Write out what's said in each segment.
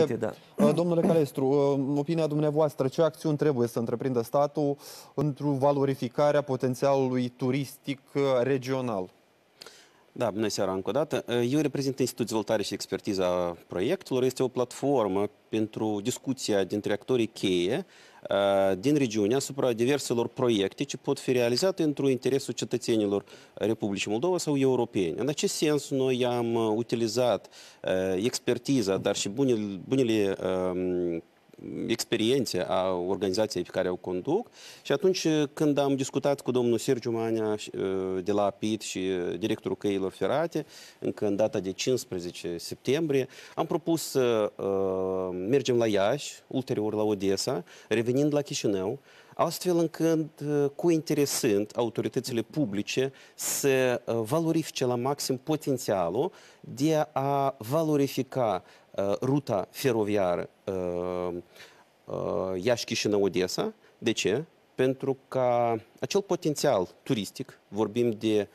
Unite, da. Uh, domnule Calestru, în uh, opinia dumneavoastră, ce acțiuni trebuie să întreprindă statul valorificare valorificarea potențialului turistic uh, regional? Da, bună seara încă o dată. Ă, eu reprezint Institutul Dezvoltare și Expertiza Proiectelor. Este o platformă pentru discuția dintre actorii cheie ă, din regiune asupra diverselor proiecte ce pot fi realizate într-un interesul cetățenilor Republicii Moldova sau europeni. În acest sens, noi am utilizat ă, expertiza, dar și bunile bunele experiențe a organizației pe care o conduc. Și atunci eh, când am discutat cu domnul Sergiu Mania eh, de la APIT și eh, directorul Căilor Ferate, încă în data de 15 septembrie, am propus să uh, mergem la Iași, ulterior la Odessa, revenind la Chișinău, astfel încât cu interesând autoritățile publice să valorifice la maxim potențialul de a valorifica Uh, ruta feroviară uh, uh, Iași-Chișinău-Odessa. De ce? Pentru că acel potențial turistic, vorbim de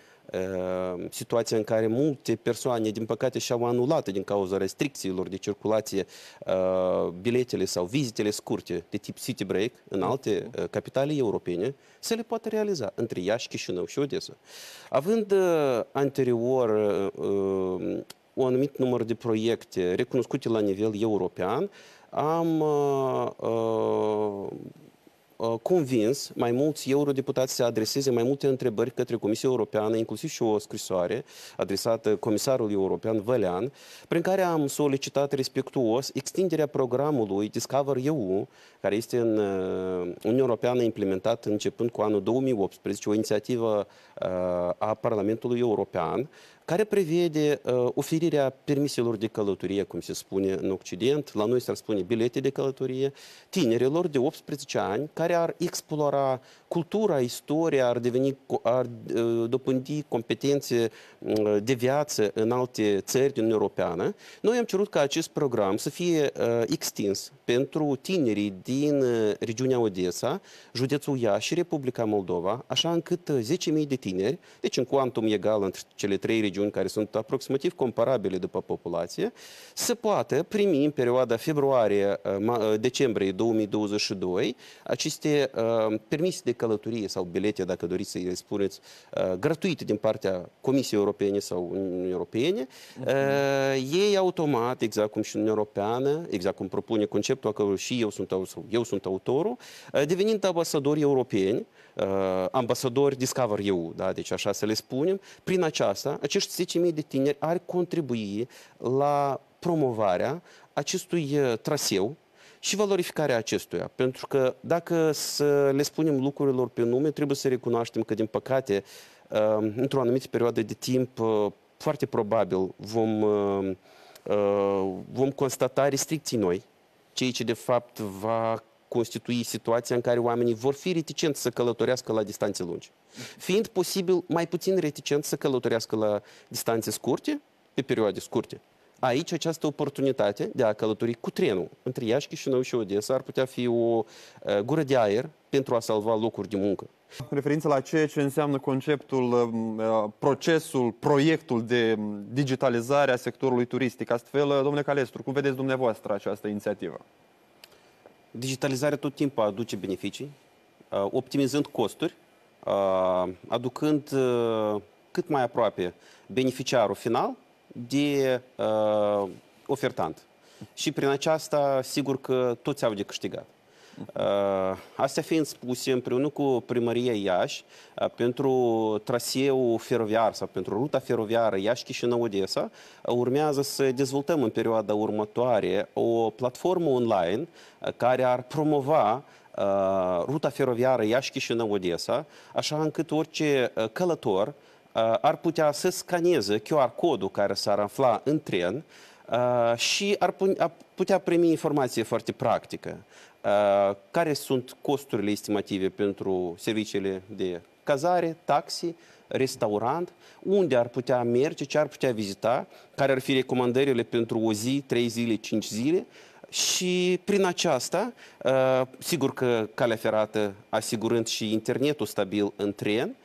situația în care multe persoane, din păcate, și-au anulat din cauza restricțiilor de circulație biletele sau vizitele scurte de tip city break în mm-hmm. alte capitale europene, să le poată realiza între Iași, Chișinău și Odessa. Având anterior un anumit număr de proiecte recunoscute la nivel european, am uh, uh, uh, convins mai mulți eurodeputați să adreseze mai multe întrebări către Comisia Europeană, inclusiv și o scrisoare adresată comisarului european Vălean, prin care am solicitat respectuos extinderea programului Discover EU, care este în uh, Uniunea Europeană implementat începând cu anul 2018, o inițiativă uh, a Parlamentului European, care prevede uh, oferirea permiselor de călătorie, cum se spune în Occident, la noi s-ar spune bilete de călătorie, tinerilor de 18 ani care ar explora cultura, istoria, ar, deveni, ar uh, competențe uh, de viață în alte țări din Europeană. Noi am cerut ca acest program să fie uh, extins pentru tinerii din uh, regiunea Odessa, județul Iași și Republica Moldova, așa încât 10.000 uh, de tineri, deci în cuantum egal între cele trei regiuni, regiuni care sunt aproximativ comparabile după populație, se poate primi în perioada februarie-decembrie uh, uh, 2022 aceste uh, permise de călătorie sau bilete, dacă doriți să îi spuneți, gratuite din partea Comisiei Europene sau Uniunii Europene, Okay. ei automat, exact cum și Uniunea Europeană, exact cum propune conceptul că și eu sunt, eu sunt autorul, devenind ambasadori europeni, ambasadori Discover EU, da? deci așa să le spunem, prin aceasta, acești acești 10.000 de tineri ar contribui la promovarea acestui uh, traseu și valorificarea acestuia. Pentru că dacă să le spunem lucrurilor pe nume, trebuie să recunoaștem că, din păcate, uh, într-o anumită perioadă de timp, uh, foarte probabil vom, vom constata restricții noi, ceea ce de fapt va constitui situația în care oamenii vor fi reticenți să călătorească la distanțe lungi. Fiind posibil mai puțin reticenți să călătorească la distanțe scurte, pe perioade scurte. Aici această oportunitate de a călători cu trenul între Iași, Chișinău și Odessa ar putea fi o gură de aer pentru a salva locuri de muncă. Referință la ceea ce înseamnă conceptul, procesul, proiectul de digitalizare a sectorului turistic. Astfel, domnule Calestru, cum vedeți dumneavoastră această inițiativă? digitalizarea tot timpul aduce beneficii, uh, optimizând costuri, uh, aducând uh, cât mai aproape beneficiarul final de ofertant. Și prin aceasta, sigur că toți au de câștigat. Э, Astea fiind spuse, împreună cu primăria Iași, uh, pentru traseul feroviar sau pentru ruta feroviară Iași-Chișinău-Odessa, uh, urmează să dezvoltăm în perioada următoare o platformă online uh, care ar promova ruta feroviară Iași-Chișinău-Odessa, așa încât orice călător ar putea să scaneze QR codul care s-ar afla în tren, Uh, și ar putea primi informație foarte practică. Uh, care sunt costurile estimative pentru serviciile de cazare, taxi, restaurant, unde ar putea merge, ce ar putea vizita, care ar fi recomandările pentru o zi, trei zile, cinci zile, și prin aceasta, uh, sigur că calea ferată, asigurând și internetul stabil în tren,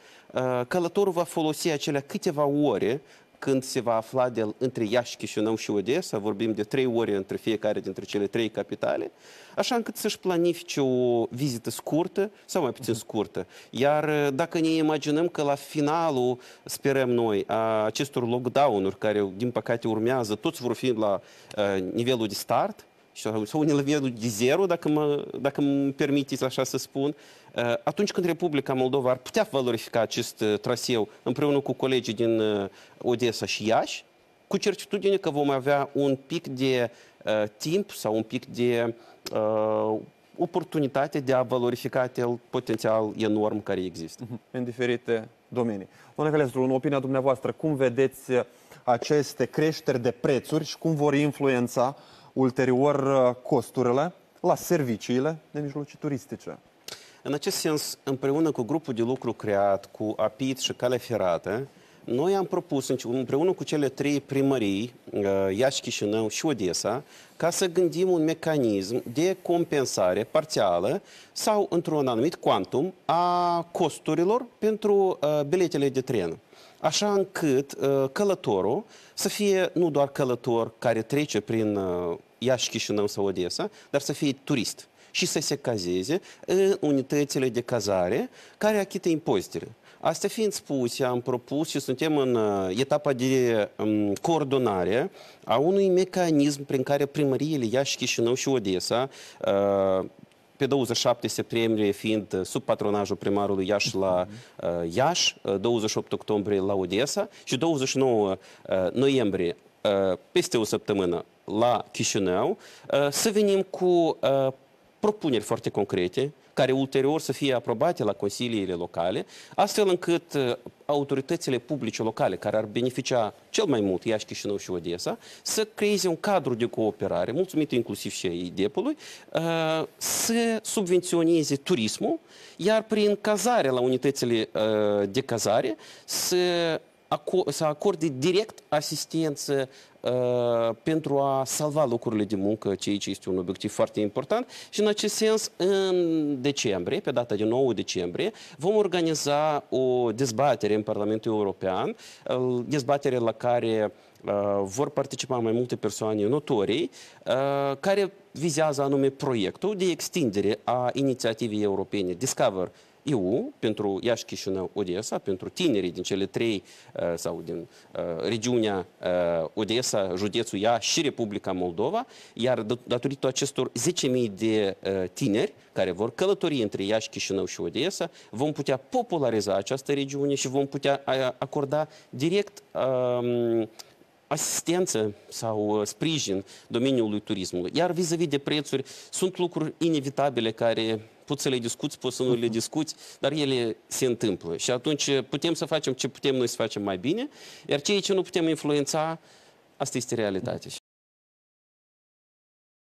călătorul va folosi acelea câteva ore când se va afla de, între Iași, Chișinău și Odessa, vorbim de trei ore între fiecare dintre cele trei capitale, așa încât să-și planifice o vizită scurtă sau mai puțin mhm. scurtă. Iar uh, dacă ne imaginăm că la finalul, sperăm noi, a acestor lockdown-uri care, din păcate, urmează, toți vor fi la a, uh, nivelul de start, și sau un nivel de zero, dacă, mă, dacă mă permiteți așa să spun, eh, atunci când Republica Moldova ar putea valorifica acest eh, traseu împreună cu colegii din eh, Odessa și Iași, cu certitudine că vom avea un pic de uh, timp sau un pic de uh, oportunitate de a valorifica acel potențial enorm care există. Mhm. În diferite domenii. Doamne Calestru, în opinia dumneavoastră, cum vedeți aceste creșteri de prețuri și cum vor influența uh, ulterior uh, costurile la serviciile de mijloci turistice. În acest sens, împreună cu grupul de lucru creat, cu APIT și Cale Ferată, noi am propus împreună cu cele trei primării, uh, Iași, Chișinău și Odessa, ca să gândim un mecanism de compensare parțială sau într-un anumit quantum a costurilor pentru uh, biletele de tren așa încât călătorul să fie nu doar călător care trece prin Iași, Chișinău sau Odessa, dar să fie turist și să se cazeze în unitățile de cazare care achită impozitele. Asta fiind spuse, am propus și suntem în uh, etapa de um, coordonare a unui mecanism prin care primăriile Iași, Chișinău și Odessa uh, pe 27 septembrie fiind uh, sub patronajul primarului Iași la mhm. Iași, 28 octombrie la Odessa și 29 noiembrie Uh, peste o săptămână la Chișinău, uh, să venim cu uh, propuneri foarte concrete, care ulterior să fie aprobate la consiliile locale, astfel încât autoritățile publice locale, care ar beneficia cel mai mult, Iași, Chișinău și Odessa, să creeze un cadru de cooperare, mulțumit inclusiv și IDEP-ului, să subvenționeze turismul, iar prin cazare la unitățile de cazare să să acorde direct asistență uh, pentru a salva locurile de muncă, ceea ce este un obiectiv foarte important. Și în acest sens, în decembrie, pe data de 9 decembrie, vom organiza o dezbatere în Parlamentul European, uh, dezbatere la care uh, vor participa mai multe persoane notorii, care vizează anume proiectul de extindere a inițiativei europene Discover EU pentru Iași, Chișinău, Odessa, pentru tinerii din cele trei uh, sau din uh, regiunea uh, Odessa, județul Iași și Republica Moldova, iar datorită acestor 10.000 de tineri care vor călători între Iași, Chișinău și Odessa, vom putea populariza această regiune și vom putea acorda direct um, asistență sau sprijin э, domeniului turismului. Iar vis-a-vis -vis de prețuri, sunt lucruri inevitabile care poți să le discuți, poți să nu le mhm. discuți, dar ele se întâmplă. Și atunci eh, putem să facem ce putem noi să facem mai bine, iar ceea ce nu putem influența, asta este realitatea.